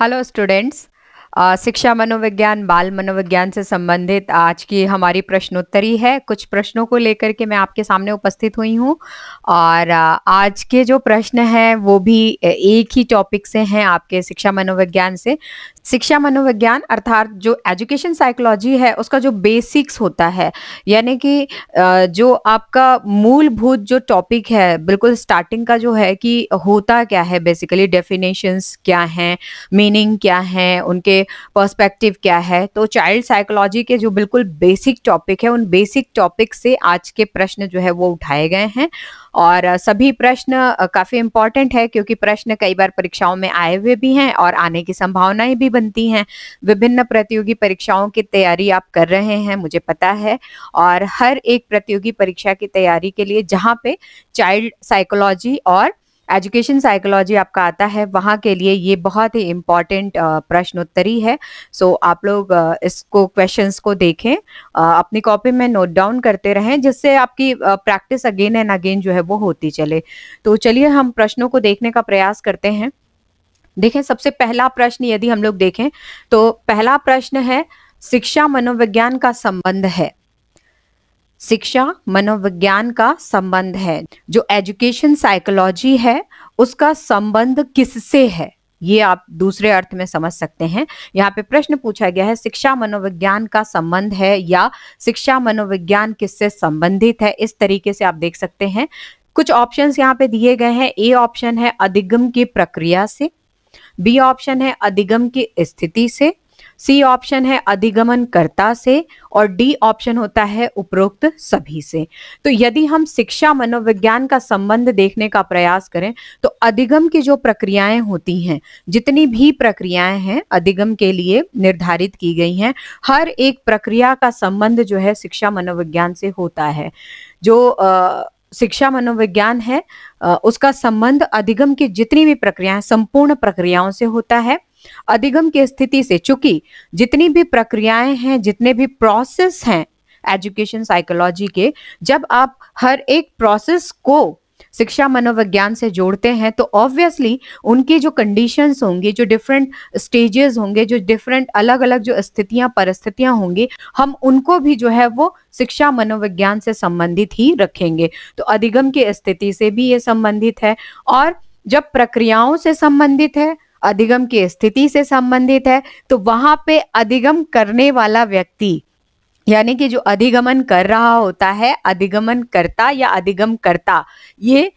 Hello students, शिक्षा मनोविज्ञान बाल मनोविज्ञान से संबंधित आज की हमारी प्रश्नोत्तरी है कुछ प्रश्नों को लेकर के मैं आपके सामने उपस्थित हुई हूँ और आज के जो प्रश्न हैं वो भी एक ही टॉपिक से हैं आपके शिक्षा मनोविज्ञान से शिक्षा मनोविज्ञान अर्थात जो एजुकेशन साइकोलॉजी है उसका जो बेसिक्स होता है यानी कि जो आपका मूलभूत जो टॉपिक है बिल्कुल स्टार्टिंग का जो है कि होता क्या है बेसिकली डेफिनेशंस क्या हैं मीनिंग क्या हैं उनके पर्सपेक्टिव क्या है तो चाइल्ड साइकोलॉजी के जो बिल्कुल बेसिक टॉपिक है उन बेसिक टॉपिक से आज के प्रश्न जो है वो उठाए गए हैं और सभी प्रश्न काफ़ी इंपॉर्टेंट है क्योंकि प्रश्न कई बार परीक्षाओं में आए हुए भी हैं और आने की संभावनाएं भी बनती हैं विभिन्न प्रतियोगी परीक्षाओं की तैयारी आप कर रहे हैं मुझे पता है और हर एक प्रतियोगी परीक्षा की तैयारी के लिए जहाँ पे चाइल्ड साइकोलॉजी और एजुकेशन साइकोलॉजी आपका आता है वहाँ के लिए ये बहुत ही इम्पॉर्टेंट प्रश्नोत्तरी है सो so, आप लोग इसको क्वेश्चंस को देखें अपनी कॉपी में नोट डाउन करते रहें जिससे आपकी प्रैक्टिस अगेन एंड अगेन जो है वो होती चले तो चलिए हम प्रश्नों को देखने का प्रयास करते हैं देखें सबसे पहला प्रश्न यदि हम लोग देखें तो पहला प्रश्न है शिक्षा मनोविज्ञान का संबंध है शिक्षा मनोविज्ञान का संबंध है जो एजुकेशन साइकोलॉजी है उसका संबंध किससे है ये आप दूसरे अर्थ में समझ सकते हैं यहाँ पे प्रश्न पूछा गया है शिक्षा मनोविज्ञान का संबंध है या शिक्षा मनोविज्ञान किससे संबंधित है इस तरीके से आप देख सकते हैं कुछ ऑप्शंस यहाँ पे दिए गए हैं ए ऑप्शन है अधिगम की प्रक्रिया से बी ऑप्शन है अधिगम की स्थिति से सी ऑप्शन है अधिगमनकर्ता से और डी ऑप्शन होता है उपरोक्त सभी से तो यदि हम शिक्षा मनोविज्ञान का संबंध देखने का प्रयास करें तो अधिगम की जो प्रक्रियाएं होती हैं जितनी भी प्रक्रियाएं हैं अधिगम के लिए निर्धारित की गई हैं हर एक प्रक्रिया का संबंध जो है शिक्षा मनोविज्ञान से होता है जो आ, शिक्षा मनोविज्ञान है उसका संबंध अधिगम की जितनी भी प्रक्रियाएं संपूर्ण प्रक्रियाओं से होता है अधिगम की स्थिति से चूंकि जितनी भी प्रक्रियाएं हैं जितने भी प्रोसेस हैं एजुकेशन साइकोलॉजी के जब आप हर एक प्रोसेस को शिक्षा मनोविज्ञान से जोड़ते हैं तो ऑब्वियसली उनकी जो कंडीशंस होंगी जो डिफरेंट स्टेजेस होंगे जो डिफरेंट अलग अलग जो स्थितियां परिस्थितियां होंगी हम उनको भी जो है वो शिक्षा मनोविज्ञान से संबंधित ही रखेंगे तो अधिगम की स्थिति से भी ये संबंधित है और जब प्रक्रियाओं से संबंधित है अधिगम की स्थिति से संबंधित है तो वहां पे अधिगम करने वाला व्यक्ति यानी कि जो अधिगमन कर रहा होता है अधिगमन करता या अधिगम करता ये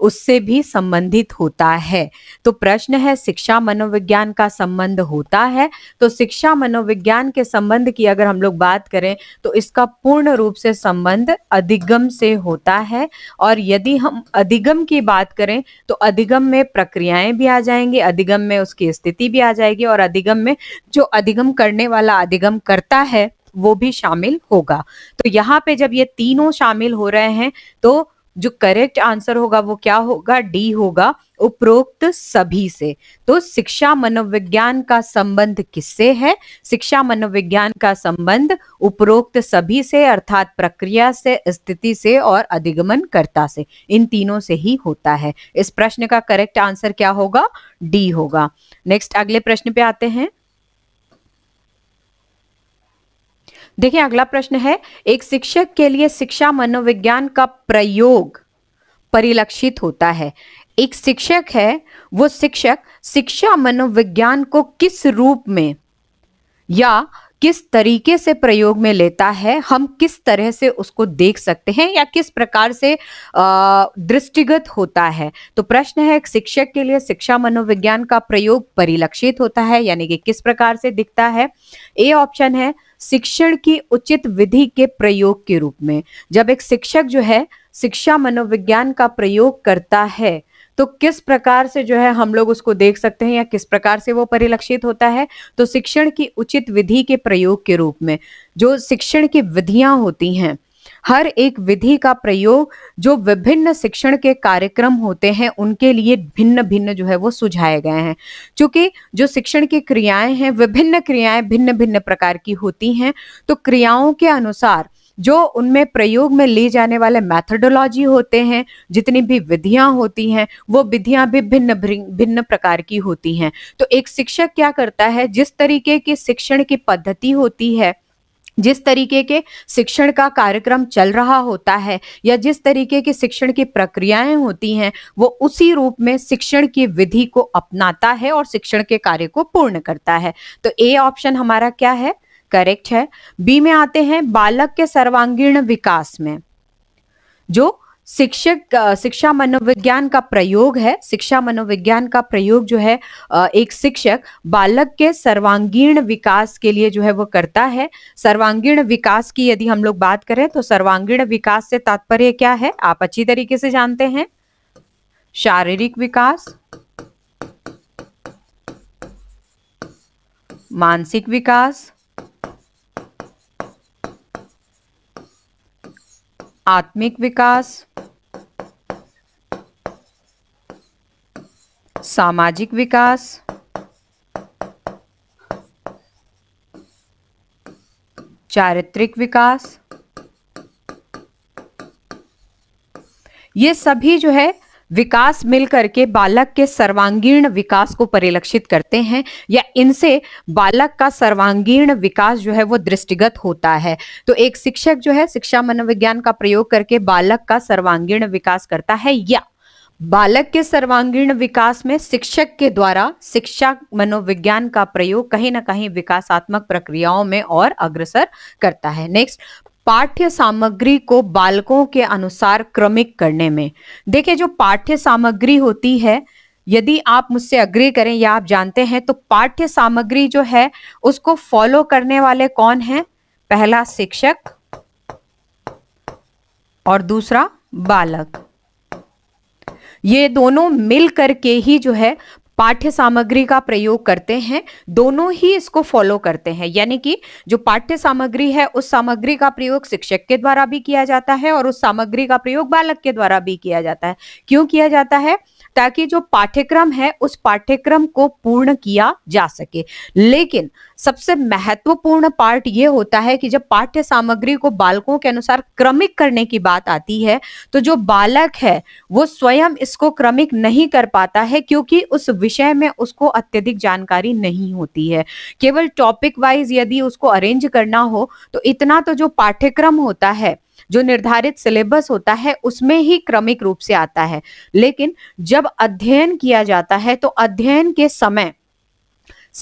उससे भी संबंधित होता है तो प्रश्न है शिक्षा मनोविज्ञान का संबंध होता है तो शिक्षा मनोविज्ञान के संबंध की अगर हम लोग बात करें तो इसका पूर्ण रूप से संबंध अधिगम से होता है और यदि हम अधिगम की बात करें तो अधिगम में प्रक्रियाएं भी आ जाएंगी अधिगम में उसकी स्थिति भी आ जाएगी और अधिगम में जो अधिगम करने वाला अधिगम करता है वो भी शामिल होगा तो यहाँ पे जब ये तीनों शामिल हो रहे हैं तो जो करेक्ट आंसर होगा वो क्या होगा डी होगा उपरोक्त सभी से तो शिक्षा मनोविज्ञान का संबंध किससे है शिक्षा मनोविज्ञान का संबंध उपरोक्त सभी से अर्थात प्रक्रिया से स्थिति से और अधिगमन करता से इन तीनों से ही होता है इस प्रश्न का करेक्ट आंसर क्या होगा डी होगा नेक्स्ट अगले प्रश्न पे आते हैं देखिए अगला प्रश्न है एक शिक्षक के लिए शिक्षा मनोविज्ञान का प्रयोग परिलक्षित होता है एक शिक्षक है वो शिक्षक शिक्षा मनोविज्ञान को किस रूप में या किस तरीके से प्रयोग में लेता है हम किस तरह से उसको देख सकते हैं या किस प्रकार से दृष्टिगत होता है तो प्रश्न है एक शिक्षक के लिए शिक्षा मनोविज्ञान का प्रयोग परिलक्षित होता है यानी कि किस प्रकार से दिखता है ए ऑप्शन है शिक्षण की उचित विधि के प्रयोग के रूप में जब एक शिक्षक जो है शिक्षा मनोविज्ञान का प्रयोग करता है तो किस प्रकार से जो है हम लोग उसको देख सकते हैं या किस प्रकार से वो परिलक्षित होता है तो शिक्षण की उचित विधि के प्रयोग के रूप में जो शिक्षण की विधियां होती हैं हर एक विधि का प्रयोग जो विभिन्न शिक्षण के कार्यक्रम होते हैं उनके लिए भिन्न भिन्न जो है वो सुझाए गए हैं क्योंकि जो शिक्षण की क्रियाएं हैं विभिन्न क्रियाएं भिन्न भिन्न प्रकार की होती हैं तो क्रियाओं के अनुसार जो उनमें प्रयोग में लिए जाने वाले मैथडोलॉजी होते हैं जितनी भी विधियां होती हैं वो विधियां भी भिन्न भिन्न प्रकार की होती हैं तो एक शिक्षक क्या करता है जिस तरीके की शिक्षण की पद्धति होती है जिस तरीके के शिक्षण का कार्यक्रम चल रहा होता है या जिस तरीके के शिक्षण की प्रक्रियाएं होती हैं वो उसी रूप में शिक्षण की विधि को अपनाता है और शिक्षण के कार्य को पूर्ण करता है तो ए ऑप्शन हमारा क्या है करेक्ट है बी में आते हैं बालक के सर्वांगीण विकास में जो शिक्षक शिक्षा मनोविज्ञान का प्रयोग है शिक्षा मनोविज्ञान का प्रयोग जो है एक शिक्षक बालक के सर्वांगीण विकास के लिए जो है वो करता है सर्वांगीण विकास की यदि हम लोग बात करें तो सर्वांगीण विकास से तात्पर्य क्या है आप अच्छी तरीके से जानते हैं शारीरिक विकास मानसिक विकास आत्मिक विकास सामाजिक विकास चारित्रिक विकास ये सभी जो है विकास मिलकर के बालक के सर्वांगीण विकास को परिलक्षित करते हैं या इनसे बालक का सर्वांगीण विकास जो है वो दृष्टिगत होता है तो एक शिक्षक जो है शिक्षा मनोविज्ञान का प्रयोग करके बालक का सर्वांगीण विकास करता है या बालक के सर्वांगीण विकास में शिक्षक के द्वारा शिक्षा मनोविज्ञान का प्रयोग कहीं ना कहीं विकासात्मक प्रक्रियाओं में और अग्रसर करता है नेक्स्ट पाठ्य सामग्री को बालकों के अनुसार क्रमिक करने में देखिए जो पाठ्य सामग्री होती है यदि आप मुझसे अग्री करें या आप जानते हैं तो पाठ्य सामग्री जो है उसको फॉलो करने वाले कौन हैं पहला शिक्षक और दूसरा बालक ये दोनों मिल करके ही जो है पाठ्य सामग्री का प्रयोग करते हैं दोनों ही इसको फॉलो करते हैं यानी कि जो पाठ्य सामग्री है उस सामग्री का प्रयोग शिक्षक के द्वारा भी किया जाता है और उस सामग्री का प्रयोग बालक के द्वारा भी किया जाता है क्यों किया जाता है ताकि जो पाठ्यक्रम है उस पाठ्यक्रम को पूर्ण किया जा सके लेकिन सबसे महत्वपूर्ण पार्ट ये होता है कि जब पाठ्य सामग्री को बालकों के अनुसार क्रमिक करने की बात आती है तो जो बालक है वो स्वयं इसको क्रमिक नहीं कर पाता है क्योंकि उस विषय में उसको अत्यधिक जानकारी नहीं होती है केवल टॉपिक वाइज यदि उसको अरेंज करना हो तो इतना तो जो पाठ्यक्रम होता है जो निर्धारित सिलेबस होता है उसमें ही क्रमिक रूप से आता है लेकिन जब अध्ययन किया जाता है तो अध्ययन के समय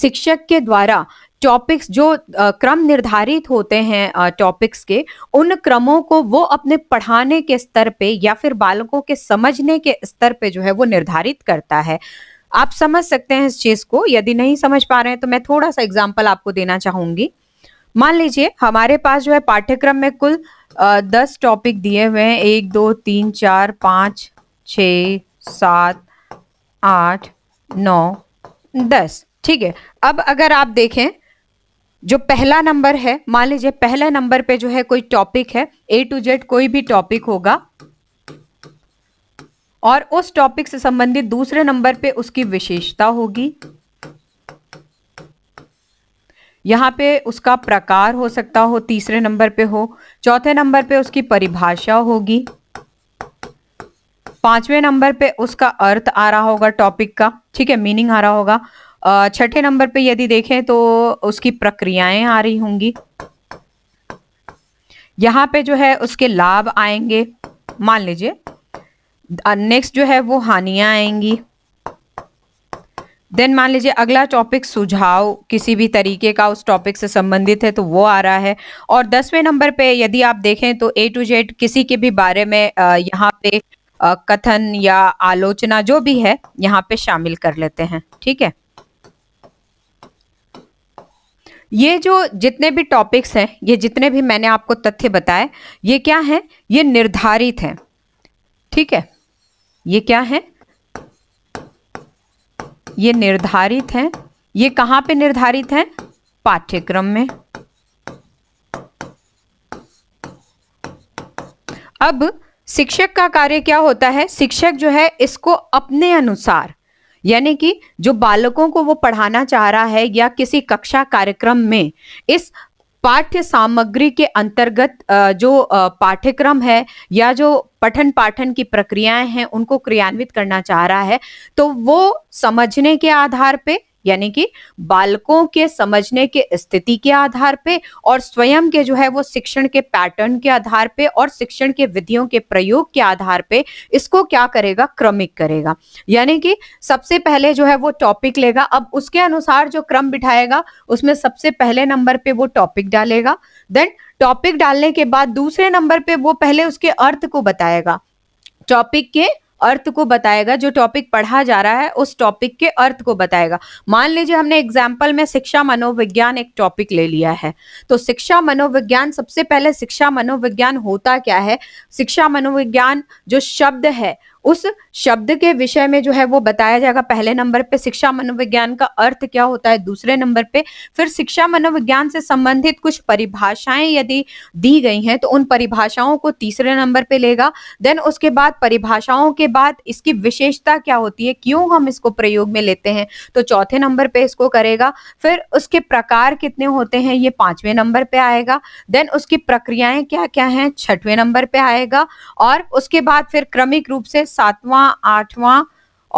शिक्षक के द्वारा टॉपिक्स जो क्रम निर्धारित होते हैं टॉपिक्स के उन क्रमों को वो अपने पढ़ाने के स्तर पे या फिर बालकों के समझने के स्तर पे जो है वो निर्धारित करता है आप समझ सकते हैं इस चीज को यदि नहीं समझ पा रहे हैं तो मैं थोड़ा सा एग्जाम्पल आपको देना चाहूंगी मान लीजिए हमारे पास जो है पाठ्यक्रम में कुल दस टॉपिक दिए हुए हैं एक दो तीन चार पाँच छ सात आठ नौ दस ठीक है अब अगर आप देखें जो पहला नंबर है मान लीजिए पहले नंबर पे जो है कोई टॉपिक है ए टू जेड कोई भी टॉपिक होगा और उस टॉपिक से संबंधित दूसरे नंबर पे उसकी विशेषता होगी यहाँ पे उसका प्रकार हो सकता हो तीसरे नंबर पे हो चौथे नंबर पे उसकी परिभाषा होगी पांचवें नंबर पे उसका अर्थ आ रहा होगा टॉपिक का ठीक है मीनिंग आ रहा होगा छठे नंबर पे यदि देखें तो उसकी प्रक्रियाएं आ रही होंगी यहाँ पे जो है उसके लाभ आएंगे मान लीजिए नेक्स्ट जो है वो हानियां आएंगी देन मान लीजिए अगला टॉपिक सुझाव किसी भी तरीके का उस टॉपिक से संबंधित है तो वो आ रहा है और दसवें नंबर पे यदि आप देखें तो ए टू जेड किसी के भी बारे में यहाँ पे कथन या आलोचना जो भी है यहाँ पे शामिल कर लेते हैं ठीक है ये जो जितने भी टॉपिक्स हैं ये जितने भी मैंने आपको तथ्य बताए ये क्या है ये निर्धारित है ठीक है ये क्या है ये निर्धारित हैं ये कहाँ पे निर्धारित हैं पाठ्यक्रम में अब शिक्षक का कार्य क्या होता है शिक्षक जो है इसको अपने अनुसार यानी कि जो बालकों को वो पढ़ाना चाह रहा है या किसी कक्षा कार्यक्रम में इस पाठ्य सामग्री के अंतर्गत जो पाठ्यक्रम है या जो पठन पाठन की प्रक्रियाएं हैं उनको क्रियान्वित करना चाह रहा है तो वो समझने के आधार पे यानी कि बालकों के समझने के स्थिति के आधार पे और स्वयं के जो है वो शिक्षण के पैटर्न के आधार पे और शिक्षण के विधियों के प्रयोग के आधार पे इसको क्या करेगा क्रमिक करेगा यानी कि सबसे पहले जो है वो टॉपिक लेगा अब उसके अनुसार जो क्रम बिठाएगा उसमें सबसे पहले नंबर पे वो टॉपिक डालेगा देन टॉपिक डालने के बाद दूसरे नंबर पे वो पहले उसके अर्थ को बताएगा टॉपिक के अर्थ को बताएगा जो टॉपिक पढ़ा जा रहा है उस टॉपिक के अर्थ को बताएगा मान लीजिए हमने एग्जाम्पल में शिक्षा मनोविज्ञान एक टॉपिक ले लिया है तो शिक्षा मनोविज्ञान सबसे पहले शिक्षा मनोविज्ञान होता क्या है शिक्षा मनोविज्ञान जो शब्द है उस शब्द के विषय में जो है वो बताया जाएगा पहले नंबर पे शिक्षा मनोविज्ञान का अर्थ क्या होता है दूसरे नंबर पे फिर शिक्षा मनोविज्ञान से संबंधित कुछ परिभाषाएं यदि दी गई हैं तो उन परिभाषाओं को तीसरे नंबर पे लेगा देन उसके बाद परिभाषाओं के बाद इसकी विशेषता क्या होती है क्यों हम इसको प्रयोग में लेते हैं तो चौथे नंबर पे इसको करेगा फिर उसके प्रकार कितने होते हैं ये पांचवें नंबर पे आएगा देन उसकी प्रक्रियाएं क्या क्या है छठवें नंबर पे आएगा और उसके बाद फिर क्रमिक रूप से सातवां आठवां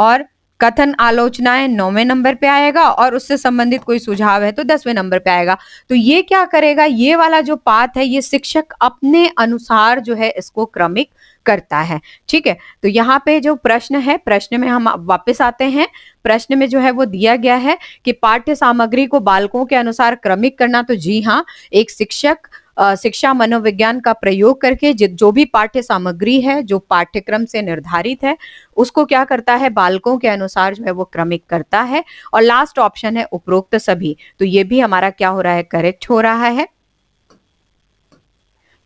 और कथन आलोचनाएं नौवें नंबर पे आएगा और उससे संबंधित कोई सुझाव है तो दसवें नंबर पे आएगा तो ये क्या करेगा ये वाला जो पाठ है ये शिक्षक अपने अनुसार जो है इसको क्रमिक करता है ठीक है तो यहाँ पे जो प्रश्न है प्रश्न में हम वापस आते हैं प्रश्न में जो है वो दिया गया है कि पाठ्य सामग्री को बालकों के अनुसार क्रमिक करना तो जी हाँ एक शिक्षक शिक्षा मनोविज्ञान का प्रयोग करके जो भी पाठ्य सामग्री है जो पाठ्यक्रम से निर्धारित है उसको क्या करता है बालकों के अनुसार जो है वो क्रमिक करता है और लास्ट ऑप्शन है उपरोक्त सभी तो ये भी हमारा क्या हो रहा है करेक्ट हो रहा है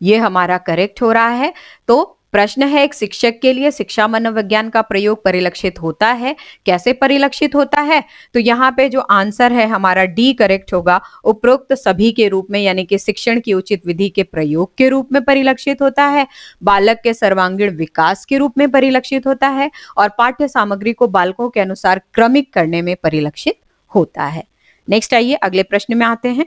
ये हमारा करेक्ट हो रहा है तो प्रश्न है एक शिक्षक के लिए शिक्षा मनोविज्ञान का प्रयोग परिलक्षित होता है कैसे परिलक्षित होता है तो यहाँ पे जो आंसर है हमारा डी करेक्ट होगा उपरोक्त सभी के रूप में यानी कि शिक्षण की उचित विधि के प्रयोग के रूप में परिलक्षित होता है बालक के सर्वांगीण विकास के रूप में परिलक्षित होता है और पाठ्य सामग्री को बालकों के अनुसार क्रमिक करने में परिलक्षित होता है नेक्स्ट आइए अगले प्रश्न में आते हैं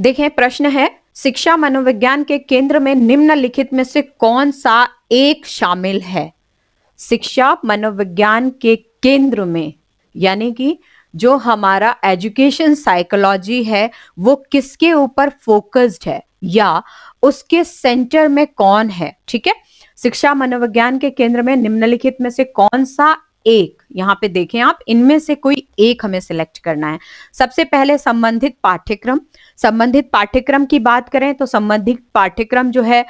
देखें प्रश्न है शिक्षा मनोविज्ञान के केंद्र में निम्नलिखित में से कौन सा एक शामिल है शिक्षा मनोविज्ञान के केंद्र में यानी कि जो हमारा एजुकेशन साइकोलॉजी है वो किसके ऊपर फोकस्ड है या उसके सेंटर में कौन है ठीक है शिक्षा मनोविज्ञान के केंद्र में निम्नलिखित में से कौन सा एक यहाँ पे देखें आप इनमें से कोई एक हमें सिलेक्ट करना है सबसे पहले संबंधित पाठ्यक्रम संबंधित पाठ्यक्रम की बात करें तो संबंधित पाठ्यक्रम जो है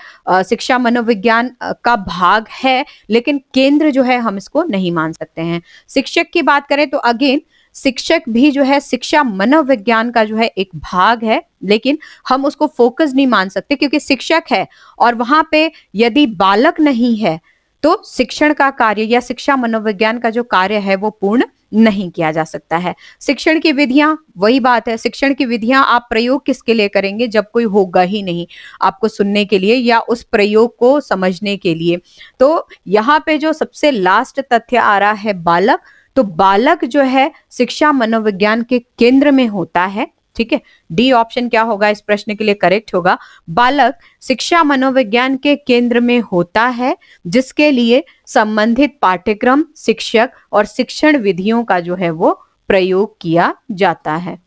शिक्षा मनोविज्ञान का भाग है लेकिन केंद्र जो है हम इसको नहीं मान सकते हैं शिक्षक की बात करें तो अगेन शिक्षक भी जो है शिक्षा मनोविज्ञान का जो है एक भाग है लेकिन हम उसको फोकस नहीं मान सकते क्योंकि शिक्षक है और वहां पे यदि बालक नहीं है तो शिक्षण का कार्य या शिक्षा मनोविज्ञान का जो कार्य है वो पूर्ण नहीं किया जा सकता है शिक्षण की विधियां वही बात है शिक्षण की विधियां आप प्रयोग किसके लिए करेंगे जब कोई होगा ही नहीं आपको सुनने के लिए या उस प्रयोग को समझने के लिए तो यहाँ पे जो सबसे लास्ट तथ्य आ रहा है बालक तो बालक जो है शिक्षा मनोविज्ञान के केंद्र में होता है ठीक है डी ऑप्शन क्या होगा इस प्रश्न के लिए करेक्ट होगा बालक शिक्षा मनोविज्ञान के केंद्र में होता है जिसके लिए संबंधित पाठ्यक्रम शिक्षक और शिक्षण विधियों का जो है वो प्रयोग किया जाता है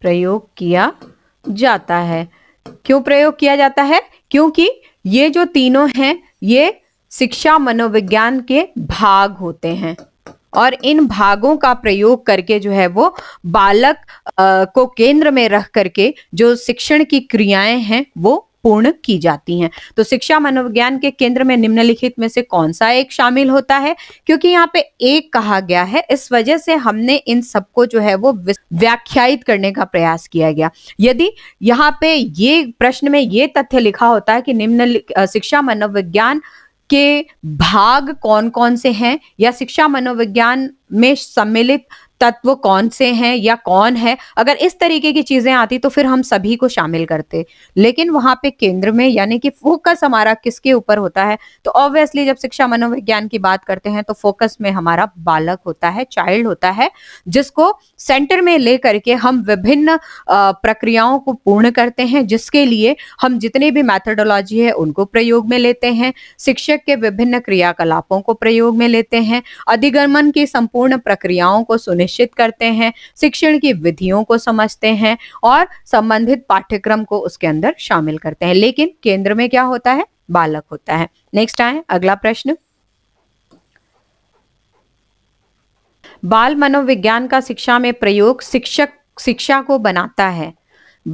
प्रयोग किया जाता है क्यों प्रयोग किया जाता है क्योंकि ये जो तीनों हैं ये शिक्षा मनोविज्ञान के भाग होते हैं और इन भागों का प्रयोग करके जो है वो बालक आ, को केंद्र में रख करके जो शिक्षण की क्रियाएं हैं वो पूर्ण की जाती हैं तो शिक्षा मनोविज्ञान के केंद्र में निम्नलिखित में से कौन सा एक शामिल होता है क्योंकि यहाँ पे एक कहा गया है इस वजह से हमने इन सबको जो है वो व्याख्यायित करने का प्रयास किया गया यदि यहाँ पे ये प्रश्न में ये तथ्य लिखा होता है कि निम्न शिक्षा मनोविज्ञान के भाग कौन कौन से हैं या शिक्षा मनोविज्ञान में सम्मिलित तत्व कौन से हैं या कौन है अगर इस तरीके की चीजें आती तो फिर हम सभी को शामिल करते लेकिन वहां पे केंद्र में यानी कि फोकस हमारा किसके ऊपर होता है तो ऑब्वियसली जब शिक्षा मनोविज्ञान की बात करते हैं तो फोकस में हमारा बालक होता है चाइल्ड होता है जिसको सेंटर में ले करके हम विभिन्न प्रक्रियाओं को पूर्ण करते हैं जिसके लिए हम जितने भी मैथडोलॉजी है उनको प्रयोग में लेते हैं शिक्षक के विभिन्न क्रियाकलापों को प्रयोग में लेते हैं अधिगमन की संपूर्ण प्रक्रियाओं को सुनिश्चित सुनिश्चित करते हैं शिक्षण की विधियों को समझते हैं और संबंधित पाठ्यक्रम को उसके अंदर शामिल करते हैं लेकिन केंद्र में क्या होता है बालक होता है नेक्स्ट आए अगला प्रश्न बाल मनोविज्ञान का शिक्षा में प्रयोग शिक्षक शिक्षा को बनाता है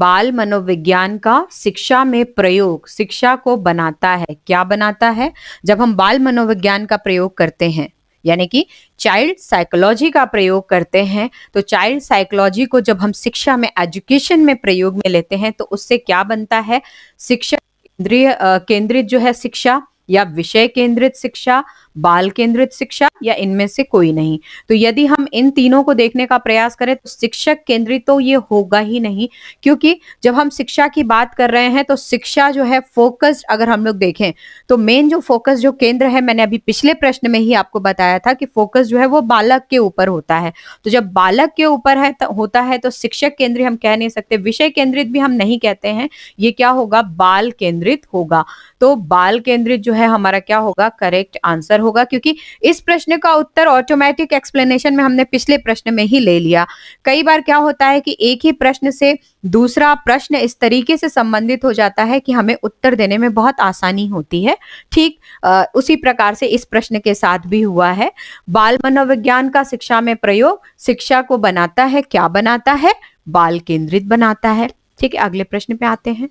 बाल मनोविज्ञान का शिक्षा में प्रयोग शिक्षा को बनाता है क्या बनाता है जब हम बाल मनोविज्ञान का प्रयोग करते हैं यानी कि चाइल्ड साइकोलॉजी का प्रयोग करते हैं तो चाइल्ड साइकोलॉजी को जब हम शिक्षा में एजुकेशन में प्रयोग में लेते हैं तो उससे क्या बनता है शिक्षा केंद्रीय केंद्रित जो है शिक्षा या विषय केंद्रित शिक्षा बाल केंद्रित शिक्षा या इनमें से कोई नहीं तो यदि हम इन तीनों को देखने का प्रयास करें तो शिक्षक केंद्रित तो ये होगा ही नहीं क्योंकि जब हम शिक्षा की बात कर रहे हैं तो शिक्षा जो है फोकस्ड अगर हम लोग देखें तो मेन जो फोकस जो केंद्र है मैंने अभी पिछले प्रश्न में ही आपको बताया था कि फोकस जो है वो बालक के ऊपर होता है तो जब बालक के ऊपर है तो होता है तो शिक्षक केंद्रित हम कह नहीं सकते विषय केंद्रित भी हम नहीं कहते हैं ये क्या होगा बाल केंद्रित होगा तो बाल केंद्रित जो है है हमारा क्या होगा करेक्ट आंसर होगा क्योंकि इस प्रश्न का उत्तर ऑटोमेटिक एक्सप्लेनेशन में हमने पिछले प्रश्न में ही ले लिया कई बार क्या होता है कि एक ही प्रश्न से दूसरा प्रश्न इस तरीके से संबंधित हो जाता है कि हमें उत्तर देने में बहुत आसानी होती है ठीक आ, उसी प्रकार से इस प्रश्न के साथ भी हुआ है बाल मनोविज्ञान का शिक्षा में प्रयोग शिक्षा को बनाता है क्या बनाता है बाल केंद्रित बनाता है ठीक है अगले प्रश्न पे आते हैं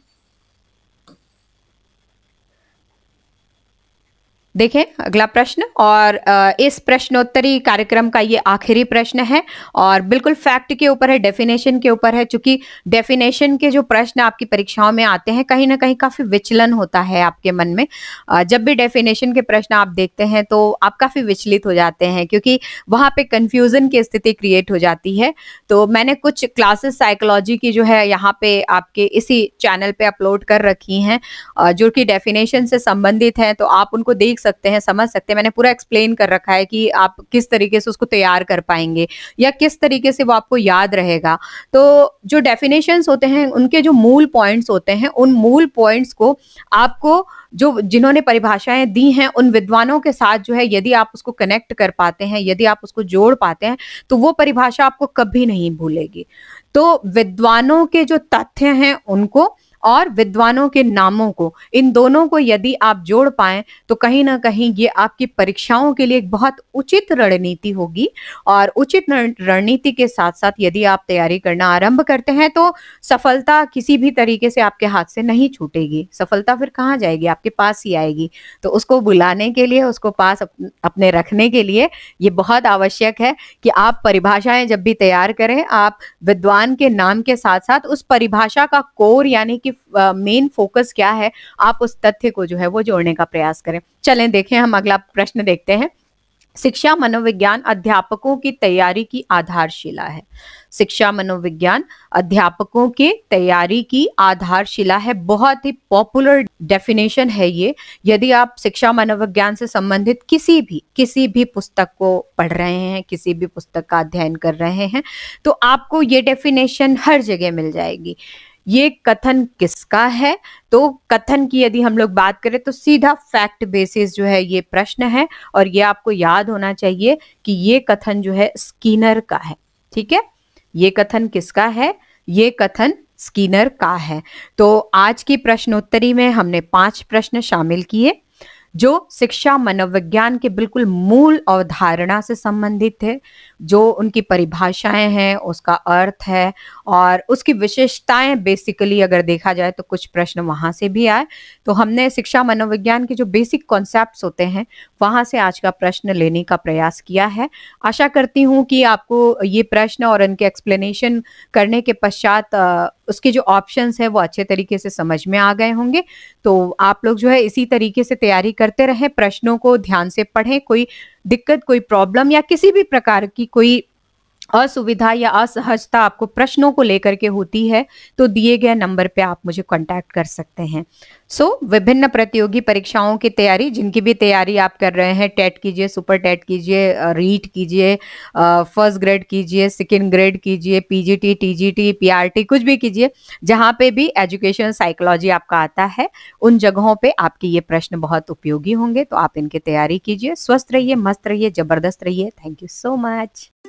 देखें अगला प्रश्न और इस प्रश्नोत्तरी कार्यक्रम का ये आखिरी प्रश्न है और बिल्कुल फैक्ट के ऊपर है डेफिनेशन के ऊपर है क्योंकि डेफिनेशन के जो प्रश्न आपकी परीक्षाओं में आते हैं कहीं ना कहीं काफ़ी विचलन होता है आपके मन में जब भी डेफिनेशन के प्रश्न आप देखते हैं तो आप काफ़ी विचलित हो जाते हैं क्योंकि वहां पर कन्फ्यूज़न की स्थिति क्रिएट हो जाती है तो मैंने कुछ क्लासेस साइकोलॉजी की जो है यहाँ पे आपके इसी चैनल पर अपलोड कर रखी हैं जो कि डेफिनेशन से संबंधित हैं तो आप उनको देख सकते हैं समझ सकते हैं मैंने पूरा एक्सप्लेन कर रखा है कि आप किस तरीके से उसको तैयार कर पाएंगे या किस तरीके से वो आपको याद रहेगा तो जो डेफिनेशंस होते हैं उनके जो मूल पॉइंट्स होते हैं उन मूल पॉइंट्स को आपको जो जिन्होंने परिभाषाएं दी हैं उन विद्वानों के साथ जो है यदि आप उसको कनेक्ट कर पाते हैं यदि आप उसको जोड़ पाते हैं तो वो परिभाषा आपको कभी नहीं भूलेगी तो विद्वानों के जो तथ्य हैं उनको और विद्वानों के नामों को इन दोनों को यदि आप जोड़ पाए तो कहीं ना कहीं ये आपकी परीक्षाओं के लिए एक बहुत उचित रणनीति होगी और उचित रणनीति के साथ साथ यदि आप तैयारी करना आरंभ करते हैं तो सफलता किसी भी तरीके से आपके हाथ से नहीं छूटेगी सफलता फिर कहाँ जाएगी आपके पास ही आएगी तो उसको बुलाने के लिए उसको पास अपने रखने के लिए ये बहुत आवश्यक है कि आप परिभाषाएं जब भी तैयार करें आप विद्वान के नाम के साथ साथ उस परिभाषा का कोर यानी कि कि मेन फोकस क्या है आप उस तथ्य को जो है वो जोड़ने का प्रयास करें चलें देखें हम अगला प्रश्न देखते हैं शिक्षा मनोविज्ञान अध्यापकों की तैयारी की आधारशिला है शिक्षा मनोविज्ञान अध्यापकों के तैयारी की आधारशिला है बहुत ही पॉपुलर डेफिनेशन है ये यदि आप शिक्षा मनोविज्ञान से संबंधित किसी भी किसी भी पुस्तक को पढ़ रहे हैं किसी भी पुस्तक का अध्ययन कर रहे हैं तो आपको ये डेफिनेशन हर जगह मिल जाएगी ये कथन किसका है तो कथन की यदि हम लोग बात करें तो सीधा फैक्ट बेसिस जो है ये प्रश्न है और ये आपको याद होना चाहिए कि ये कथन जो है स्कीनर का है ठीक है ये कथन किसका है ये कथन स्कीनर का है तो आज की प्रश्नोत्तरी में हमने पांच प्रश्न शामिल किए जो शिक्षा मनोविज्ञान के बिल्कुल मूल अवधारणा से संबंधित थे जो उनकी परिभाषाएं हैं उसका अर्थ है और उसकी विशेषताएं बेसिकली अगर देखा जाए तो कुछ प्रश्न वहाँ से भी आए तो हमने शिक्षा मनोविज्ञान के जो बेसिक कॉन्सेप्ट होते हैं वहाँ से आज का प्रश्न लेने का प्रयास किया है आशा करती हूँ कि आपको ये प्रश्न और इनके एक्सप्लेनेशन करने के पश्चात उसके जो ऑप्शन है वो अच्छे तरीके से समझ में आ गए होंगे तो आप लोग जो है इसी तरीके से तैयारी करते रहें प्रश्नों को ध्यान से पढ़ें कोई दिक्कत कोई प्रॉब्लम या किसी भी प्रकार की कोई असुविधा या असहजता आपको प्रश्नों को लेकर के होती है तो दिए गए नंबर पे आप मुझे कांटेक्ट कर सकते हैं सो so, विभिन्न प्रतियोगी परीक्षाओं की तैयारी जिनकी भी तैयारी आप कर रहे हैं टेट कीजिए सुपर टेट कीजिए रीट कीजिए फर्स्ट ग्रेड कीजिए सेकेंड ग्रेड कीजिए पीजीटी टीजीटी पीआरटी कुछ भी कीजिए जहाँ पे भी एजुकेशन साइकोलॉजी आपका आता है उन जगहों पर आपके ये प्रश्न बहुत उपयोगी होंगे तो आप इनकी तैयारी कीजिए स्वस्थ रहिए मस्त रहिए जबरदस्त रहिए थैंक यू सो मच